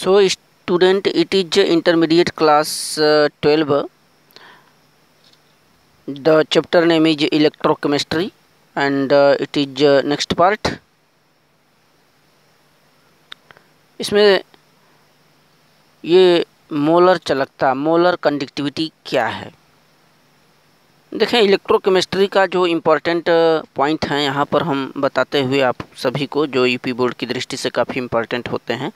so student it is intermediate class twelve the chapter name is electrochemistry and it is next part इसमें ये molar चलकता molar conductivity क्या है देखें electrochemistry का जो इम्पोर्टेंट पॉइंट uh, हैं यहाँ पर हम बताते हुए आप सभी को जो यूपी e बोर्ड की दृष्टि से काफ़ी इम्पोर्टेंट होते हैं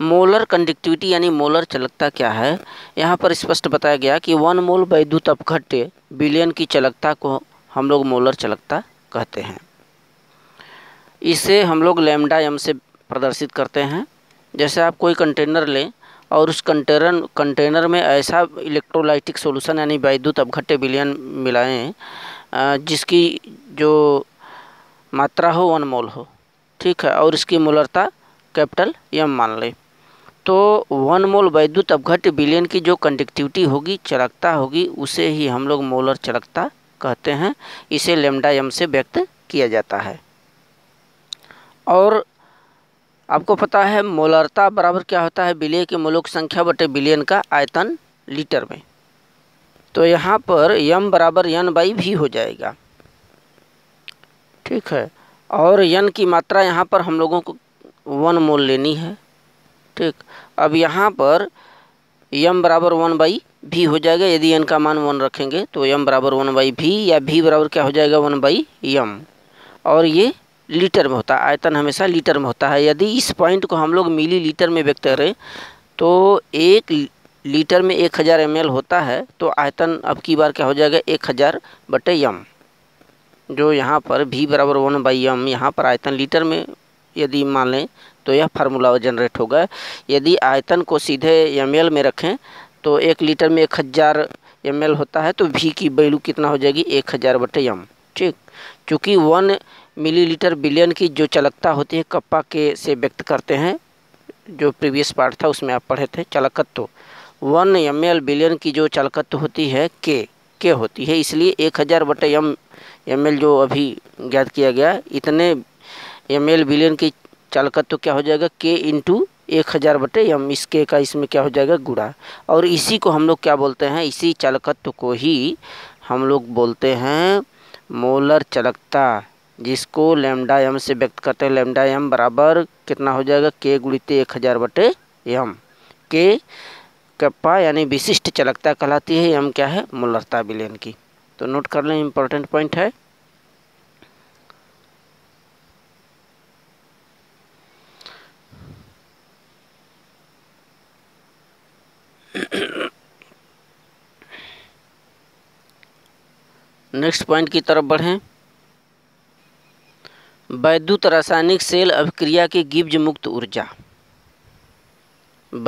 मोलर कंडक्टिविटी यानी मोलर चलकता क्या है यहाँ पर स्पष्ट बताया गया कि वन मोल वैद्युत अपघट्य बिलियन की चलकता को हम लोग मोलर चलकता कहते हैं इसे हम लोग लेमडा एम से प्रदर्शित करते हैं जैसे आप कोई कंटेनर लें और उस कंटेनर कंटेनर में ऐसा इलेक्ट्रोलाइटिक सॉल्यूशन यानी वैद्युत अपघट्य बिलियन मिलाएँ जिसकी जो मात्रा हो वन मोल हो ठीक है और इसकी मूलरता कैपिटल यम मान लें तो वन मोल वैद्युत अपघट्य बिलियन की जो कंडक्टिविटी होगी चरकता होगी उसे ही हम लोग मोलर चरकता कहते हैं इसे लेमडा यम से व्यक्त किया जाता है और आपको पता है मोलरता बराबर क्या होता है विलय के मोलों की संख्या बटे बिलियन का आयतन लीटर में तो यहाँ पर यम बराबर यन बाई भी हो जाएगा ठीक है और यन की मात्रा यहाँ पर हम लोगों को वन मोल लेनी है ठीक अब यहाँ पर यम बराबर वन बाई भी हो जाएगा यदि यन का मान वन रखेंगे तो यम बराबर वन बाई भी या भी बराबर क्या हो जाएगा वन बाई यम और ये लीटर में होता है आयतन हमेशा लीटर में होता है यदि इस पॉइंट को हम लोग मिली लीटर में व्यक्त करें तो एक लीटर में एक हज़ार एम होता है तो आयतन अब की बार क्या हो जाएगा एक हज़ार बटे यम जो यहाँ पर भी बराबर वन बाई यम यहाँ पर आयतन लीटर में यदि मान लें तो यह फार्मूला जनरेट होगा यदि आयतन को सीधे एम में रखें तो एक लीटर में एक हज़ार एम होता है तो भी की वैल्यू कितना हो जाएगी एक हज़ार बटे यम ठीक चूँकि वन मिलीलीटर बिलियन की जो चलकता होती है कप्पा के से व्यक्त करते हैं जो प्रीवियस पार्ट था उसमें आप पढ़े थे चलकत्व वन एम एल बिलियन की जो चलकत्व होती है के के होती है इसलिए एक हज़ार बटे एम एम एल जो अभी ज्ञात किया गया इतने एम एल बिलियन की चालकत्व क्या हो जाएगा के इंटू एक हज़ार बटे एम इस के का इसमें क्या हो जाएगा गुड़ा और इसी को हम लोग क्या बोलते हैं इसी चालकत्व को ही हम लोग बोलते हैं मोलर चलकता जिसको लेमडा एम से व्यक्त करते हैं लेमडा एम बराबर कितना हो जाएगा के गुणित एक हज़ार बटे एम के कप्पा यानी विशिष्ट चलकता कहलाती है एम क्या है मुलरता विलयन की तो नोट कर लें इम्पोर्टेंट पॉइंट है नेक्स्ट पॉइंट की तरफ बढ़ें वैद्युत रासायनिक सेल अभिक्रिया की गिब्ज मुक्त ऊर्जा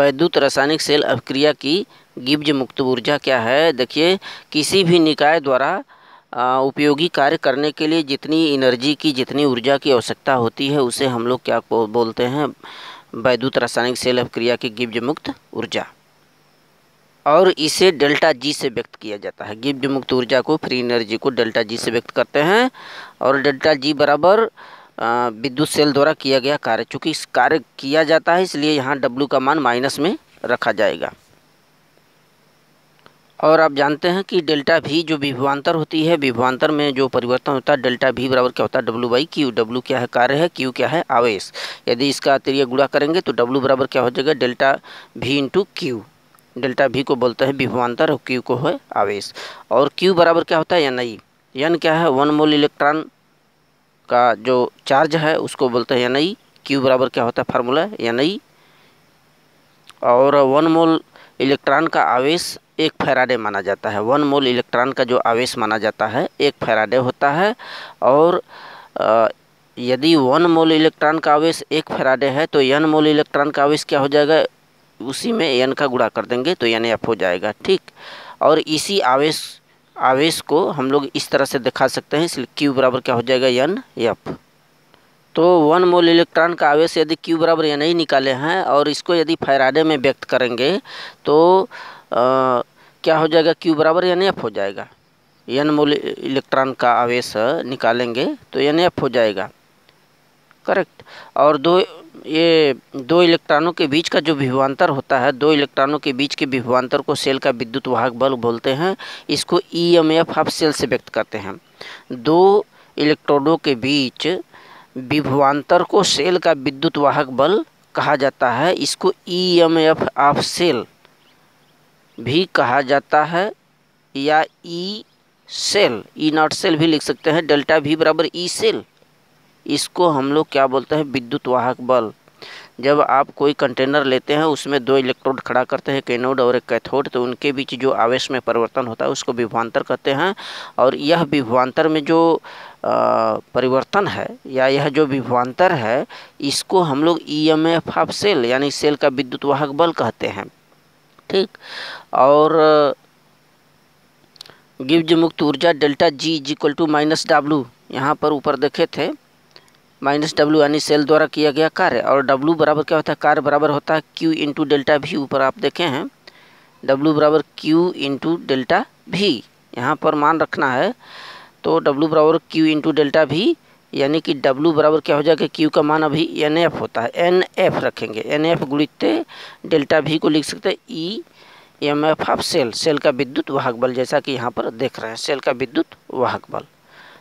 वैद्युत रासायनिक सेल अभिक्रिया की गिब्ज मुक्त ऊर्जा क्या है देखिए किसी भी निकाय द्वारा उपयोगी कार्य करने के लिए जितनी एनर्जी की जितनी ऊर्जा की आवश्यकता होती है उसे हम लोग क्या बोलते हैं वैद्युत रासायनिक सेल अभिक्रिया की गिब्ज मुक्त ऊर्जा और इसे डेल्टा जी से व्यक्त किया जाता है गिब्ज मुक्त ऊर्जा को फ्री एनर्जी को डेल्टा जी से व्यक्त करते हैं और डेल्टा जी बराबर विद्युत सेल द्वारा किया गया कार्य चूँकि इस कार्य किया जाता है इसलिए यहाँ डब्ल्यू का मान माइनस में रखा जाएगा और आप जानते हैं कि डेल्टा भी जो विभवान्तर होती है विभवान्तर में जो परिवर्तन होता है डेल्टा भी बराबर क्या होता है डब्लू बाई क्यू डब्लू क्या है कार्य है क्यू क्या है आवेश यदि इसका अतिरिय गुड़ा करेंगे तो डब्लू बराबर क्या हो जाएगा डेल्टा भी इंटू क्यू डेल्टा भी को बोलते हैं विभवान्तर और क्यू को है आवेश और क्यू बराबर क्या होता है या नहीं यान क्या है वन मोल इलेक्ट्रॉन का जो चार्ज है उसको बोलते हैं एन आई क्यू बराबर क्या होता है फार्मूला एन आई और वन मोल इलेक्ट्रॉन का आवेश एक फैराडे माना जाता है वन मोल इलेक्ट्रॉन का जो आवेश माना जाता है एक फैराडे होता है और यदि वन मोल इलेक्ट्रॉन का आवेश एक फैराडे है तो यन मोल इलेक्ट्रॉन का आवेश क्या हो जाएगा उसी में एन का गुड़ा कर देंगे तो एन एफ हो जाएगा ठीक और इसी आवेश आवेश को हम लोग इस तरह से दिखा सकते हैं इसलिए क्यू बराबर क्या हो जाएगा एन एफ तो वन मोल इलेक्ट्रॉन का आवेश यदि क्यू बराबर एन ही निकाले हैं और इसको यदि फैराडे में व्यक्त करेंगे तो आ, क्या हो जाएगा क्यू बराबर एन एफ हो जाएगा एन मोल इलेक्ट्रॉन का आवेश निकालेंगे तो एन एफ हो जाएगा करेक्ट और दो ये दो इलेक्ट्रॉनों के बीच का जो विभवान्तर होता है दो इलेक्ट्रॉनों के बीच के विभवान्तर को सेल का विद्युत वाहक बल बोलते हैं इसको E M F half cell से व्यक्त करते हैं दो इलेक्ट्रॉनों के बीच विभवान्तर को सेल का विद्युत वाहक बल कहा जाता है इसको E M F of cell भी कहा जाता है या E cell E naught cell भी लिख सकते हैं डेल्टा भी बराबर ई e सेल इसको हम लोग क्या बोलते हैं विद्युत वाहक बल जब आप कोई कंटेनर लेते हैं उसमें दो इलेक्ट्रोड खड़ा करते हैं कैनोड और एक कैथोड तो उनके बीच जो आवेश में परिवर्तन होता है उसको विभवान्तर कहते हैं और यह विभवान्तर में जो आ, परिवर्तन है या यह जो विभवान्तर है इसको हम लोग E M F of cell यानी सेल का विद्युत वाहक बल कहते हैं ठीक और गिब्ज मुक्त ऊर्जा delta G is equal to minus W यहाँ पर ऊपर देखे थे माइनस डब्ल्यू यानी सेल द्वारा किया गया कार्य और डब्ल्यू बराबर क्या होता है कार्य बराबर होता है क्यू इंटू डेल्टा भी ऊपर आप देखे हैं डब्ल्यू बराबर क्यू इंटू डेल्टा भी यहाँ पर मान रखना है तो डब्ल्यू बराबर क्यू इंटू डेल्टा भी यानी कि डब्ल्यू बराबर क्या हो जाएगा क्यू का मान अभी एन एफ होता है एन एफ रखेंगे एन एफ गुणित डेल्टा भी को लिख सकते हैं E M F of cell cell का विद्युत वाहक बल जैसा कि यहाँ पर देख रहे हैं सेल का विद्युत वाहक बल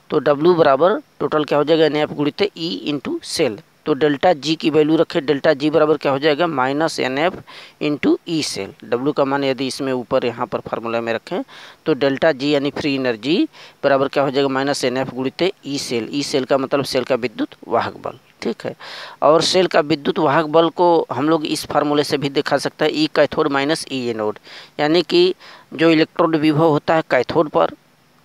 तो W बराबर टोटल क्या हो जाएगा एन एफ गुणित ई इंटू सेल तो डेल्टा जी की वैल्यू रखें डेल्टा जी बराबर क्या हो जाएगा minus N F into E cell W का मान यदि इसमें ऊपर यहाँ पर फार्मूला में रखें तो डेल्टा जी यानी फ्री एनर्जी बराबर क्या हो जाएगा माइनस एन एफ गुणित ई सेल ई सेल का मतलब सेल का विद्युत वाहक बल ठीक है और सेल का विद्युत वाहक बल को हम लोग इस फार्मूले से भी दिखा सकते हैं E cathode minus E anode यानी कि जो इलेक्ट्रॉन विभव होता है कैथोड पर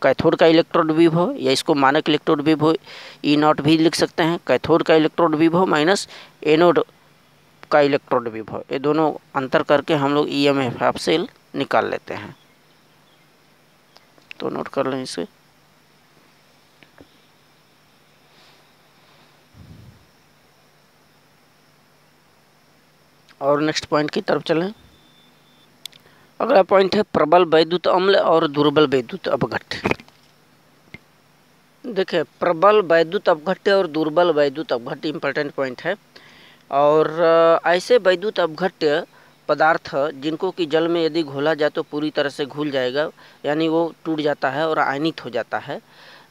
कैथोड का इलेक्ट्रॉन विभव या इसको मानक इलेक्ट्रॉन विभव ई नॉट e भी लिख सकते हैं कैथोड का इलेक्ट्रॉन विभव माइनस एनोड का इलेक्ट्रॉन विभव ये दोनों अंतर करके हम लोग E M F F cell निकाल लेते हैं तो नोट कर लें इसे और नेक्स्ट पॉइंट की तरफ चलें अगला पॉइंट है प्रबल वैद्युत अम्ल और दुर्बल वैद्युत अपघट देखिए प्रबल वैद्युत अपघट और दुर्बल वैद्युत अपघट इम्पोर्टेंट पॉइंट है और ऐसे वैद्युत अपघट पदार्थ जिनको कि जल में यदि घोला जाए तो पूरी तरह से घुल जाएगा यानी वो टूट जाता है और आयनित हो जाता है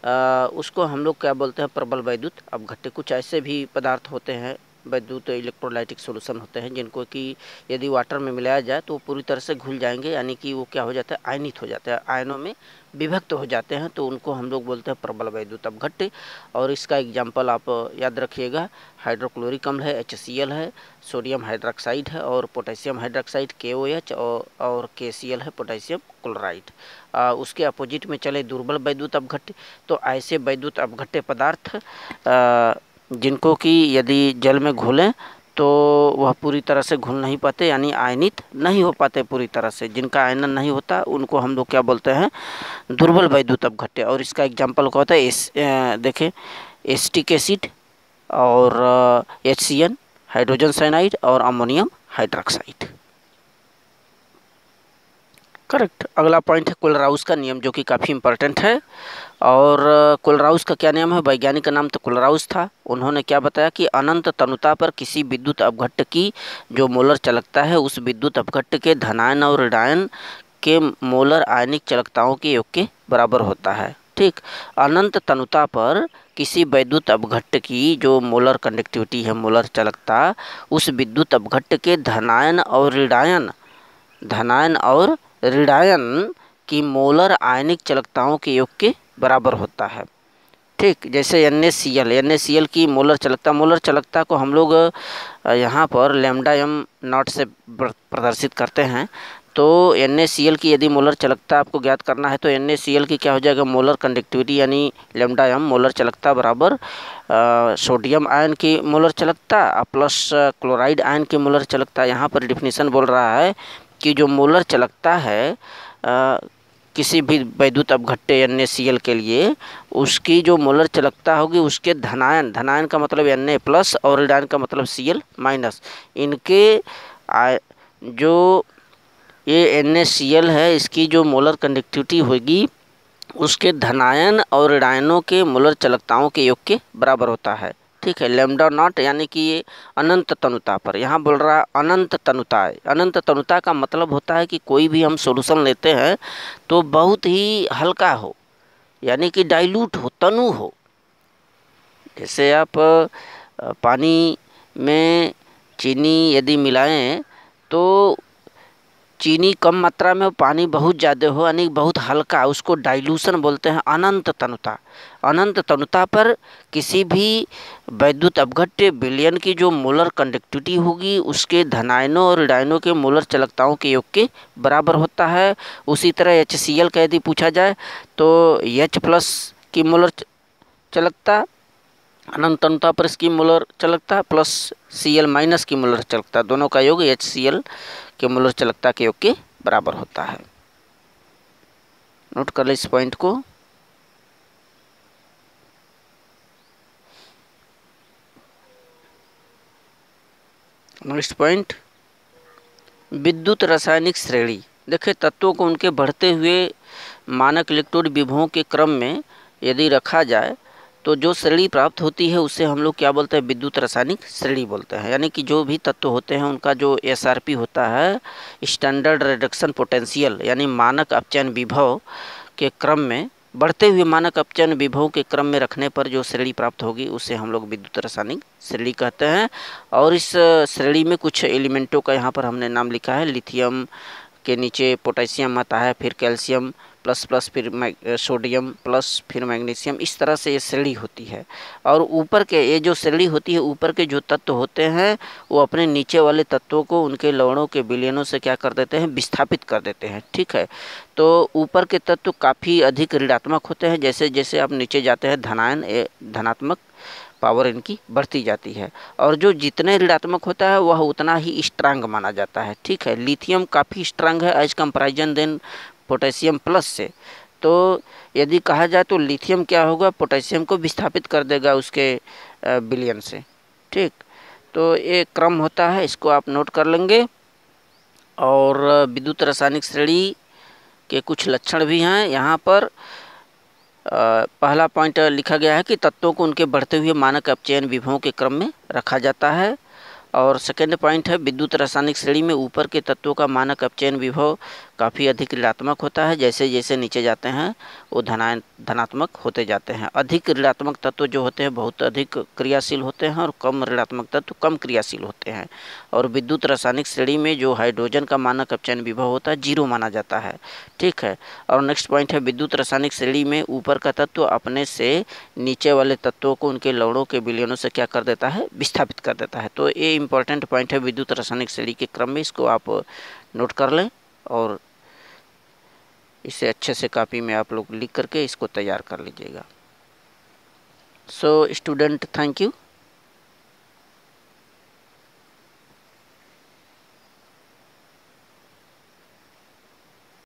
आ, उसको हम लोग क्या बोलते हैं प्रबल वैद्युत अपघट्य कुछ ऐसे भी पदार्थ होते हैं वैद्युत इलेक्ट्रोलाइटिक सोल्यूशन होते हैं जिनको कि यदि वाटर में मिलाया जाए तो पूरी तरह से घुल जाएंगे यानी कि वो क्या हो जाता है आयनित हो जाता है आयनों में विभक्त हो जाते हैं तो उनको हम लोग बोलते हैं प्रबल वैद्युत अपघट्य और इसका एग्जाम्पल आप याद रखिएगा हाइड्रोक्लोरिक अम्ल है एच है सोडियम हाइड्रोक्साइड है और पोटेशियम हाइड्रोक्साइड के और, और के है पोटेशियम क्लोराइड उसके अपोजिट में चले दुर्बल वैद्युत अपघट्य तो ऐसे वैद्युत अपघट्य पदार्थ जिनको कि यदि जल में घुलें तो वह पूरी तरह से घुल नहीं पाते यानी आयनित नहीं हो पाते पूरी तरह से जिनका आयनन नहीं होता उनको हम लोग क्या बोलते हैं दुर्बल वैद्युत अपघट्य और इसका एग्जाम्पल क्या होता है एस देखें एस्टिक एसिड और H C N hydrogen cyanide और अमोनियम हाइड्रोक्साइड करेक्ट अगला पॉइंट है कोलराउस का नियम जो कि काफ़ी इंपॉर्टेंट है और कुलराउस का क्या नाम है वैज्ञानिक का नाम तो कुलराउस था उन्होंने क्या बताया कि अनंत तनुता पर किसी विद्युत अपघट्ट की जो मोलर चलकता है उस विद्युत अपघट्ट के धनायन और ऋणायन के मोलर आयनिक चलकताओं के योग के बराबर होता है ठीक अनंत तनुता पर किसी वैद्युत अपघट्ट की जो मोलर कंडक्टिविटी है मोलर चलकता उस विद्युत अपघट्ट के धनायन और ऋणायन धनायन और ऋणायन की मोलर आयनिक चलकताओं के योग के बराबर होता है ठीक जैसे N A C L N A C L की मोलर चलकता मोलर चलकता को हम लोग यहाँ पर लेमडा एम नॉट से प्रदर्शित करते हैं तो एन ए सी एल की यदि मोलर चलकता आपको ज्ञात करना है तो एन ए सी एल की क्या हो जाएगा मोलर कंडक्टिविटी यानी लेमडा एम मोलर चलकता बराबर सोडियम आयन की मोलर चलकता प्लस क्लोराइड आयन की मोलर चलकता यहाँ पर डिफिनीसन बोल रहा है कि जो मोलर चलकता है आ, किसी भी वैद्युत अपघट्टे एन के लिए उसकी जो मोलर चलकता होगी उसके धनायन धनायन का मतलब एन प्लस और रिडायन का मतलब सी माइनस इनके आ, जो ये एन है इसकी जो मोलर कंडक्टिविटी होगी उसके धनायन और ऋणायनों के मोलर चलकताओं के योग के बराबर होता है ठीक है लेमडा नॉट यानी कि ये अनंत तनुता पर यहाँ बोल रहा है अनंत तनुता है अनंत तनुता का मतलब होता है कि कोई भी हम सोल्यूशन लेते हैं तो बहुत ही हल्का हो यानी कि डाइल्यूट हो तनु हो जैसे आप पानी में चीनी यदि मिलाएं तो चीनी कम मात्रा में हो पानी बहुत ज़्यादा हो यानी बहुत हल्का उसको डाइल्यूशन बोलते हैं अनंत तनुता अनंत तनुता पर किसी भी वैद्युत अवघट्य बिलियन की जो मोलर कंडक्टिविटी होगी उसके धनायनों और डायनों के मोलर चलकताओं के योग के बराबर होता है उसी तरह एच सी एल का यदि पूछा जाए तो एच प्लस की मोलर चलकता अनंत तनुता पर इसकी मोलर चलकता प्लस सी एल माइनस की मोलर चलकता दोनों का योग एच सी एल क्यूमुलर चलकता के योग के बराबर होता है नोट कर ले इस पॉइंट को नेक्स्ट पॉइंट विद्युत रासायनिक श्रेणी देखिए तत्वों को उनके बढ़ते हुए मानक इलेक्ट्रोड विभवों के क्रम में यदि रखा जाए तो जो श्रेणी प्राप्त होती है उसे हम लोग क्या बोलते हैं विद्युत रासायनिक श्रेणी बोलते हैं यानी कि जो भी तत्व होते हैं उनका जो एस होता है स्टैंडर्ड रिडक्शन पोटेंशियल यानी मानक अपचयन विभव के क्रम में बढ़ते हुए मानक अपचयन विभव के क्रम में रखने पर जो श्रेणी प्राप्त होगी उसे हम लोग विद्युत रासायनिक श्रेणी कहते हैं और इस श्रेणी में कुछ एलिमेंटों का यहाँ पर हमने नाम लिखा है लिथियम के नीचे पोटेशियम आता है फिर कैल्शियम प्लस प्लस फिर सोडियम प्लस फिर मैग्नीशियम इस तरह से ये श्रेणी होती है और ऊपर के ये जो श्रेणी होती है ऊपर के जो तत्व होते हैं वो अपने नीचे वाले तत्वों को उनके लवणों के बिलियनों से क्या कर देते हैं विस्थापित कर देते हैं ठीक है तो ऊपर के तत्व काफ़ी अधिक ऋणात्मक होते हैं जैसे जैसे आप नीचे जाते हैं धनायन धनात्मक पावर इनकी बढ़ती जाती है और जो जितने ऋणात्मक होता है वह उतना ही स्ट्रांग माना जाता है ठीक है लिथियम काफ़ी स्ट्रांग है as comparison than potassium plus से तो यदि कहा जाए तो लिथियम क्या होगा पोटेशियम को विस्थापित कर देगा उसके बिलियन से ठीक तो ये क्रम होता है इसको आप नोट कर लेंगे और विद्युत रासायनिक श्रेणी के कुछ लक्षण भी हैं यहाँ पर पहला पॉइंट लिखा गया है कि तत्वों को उनके बढ़ते हुए मानक अपचयन विभवों के क्रम में रखा जाता है और सेकेंड पॉइंट है विद्युत रासायनिक श्रेणी में ऊपर के तत्वों का मानक अपचयन विभव काफ़ी अधिक ऋणात्मक होता है जैसे जैसे नीचे जाते हैं वो धना धनात्मक होते जाते हैं अधिक ऋणात्मक तत्व जो होते हैं बहुत अधिक क्रियाशील होते हैं और कम ऋणात्मक तत्व कम क्रियाशील होते हैं और विद्युत रासायनिक श्रेणी में जो हाइड्रोजन का मानक अपचयन विभव होता है जीरो माना जाता है ठीक है और नेक्स्ट पॉइंट है विद्युत रासायनिक श्रेणी में ऊपर का तत्व अपने से नीचे वाले तत्वों को उनके लवड़ों के बिलियनों से क्या कर देता है विस्थापित कर देता है तो ये इंपॉर्टेंट पॉइंट है विद्युत रासायनिक श्रेणी के क्रम में इसको आप नोट कर लें और इसे अच्छे से कापी में आप लोग लिख करके इसको तैयार कर लीजिएगा सो स्टूडेंट थैंक यू